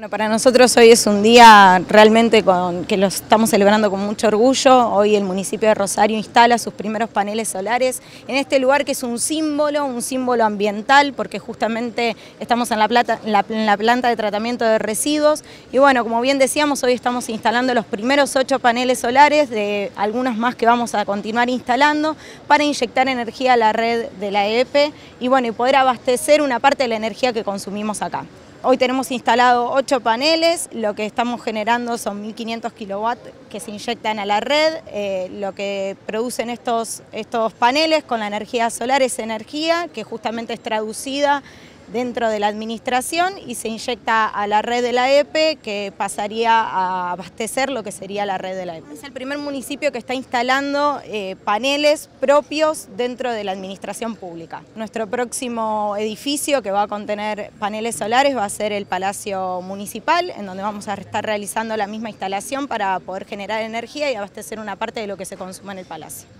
Bueno, para nosotros hoy es un día realmente que lo estamos celebrando con mucho orgullo. Hoy el municipio de Rosario instala sus primeros paneles solares en este lugar que es un símbolo, un símbolo ambiental, porque justamente estamos en la, planta de tratamiento de residuos. Y bueno, como bien decíamos, hoy estamos instalando los primeros ocho paneles solares, de algunos más que vamos a continuar instalando, para inyectar energía a la red de la EEP e y bueno, y poder abastecer una parte de la energía que consumimos acá. Hoy tenemos instalado 8 paneles, lo que estamos generando son 1.500 kilowatts que se inyectan a la red. Eh, lo que producen estos, estos paneles con la energía solar es energía que justamente es traducida dentro de la administración y se inyecta a la red de la EPE que pasaría a abastecer lo que sería la red de la EPE. Es el primer municipio que está instalando eh, paneles propios dentro de la administración pública. Nuestro próximo edificio que va a contener paneles solares va a ser el Palacio Municipal, en donde vamos a estar realizando la misma instalación para poder generar energía y abastecer una parte de lo que se consuma en el palacio.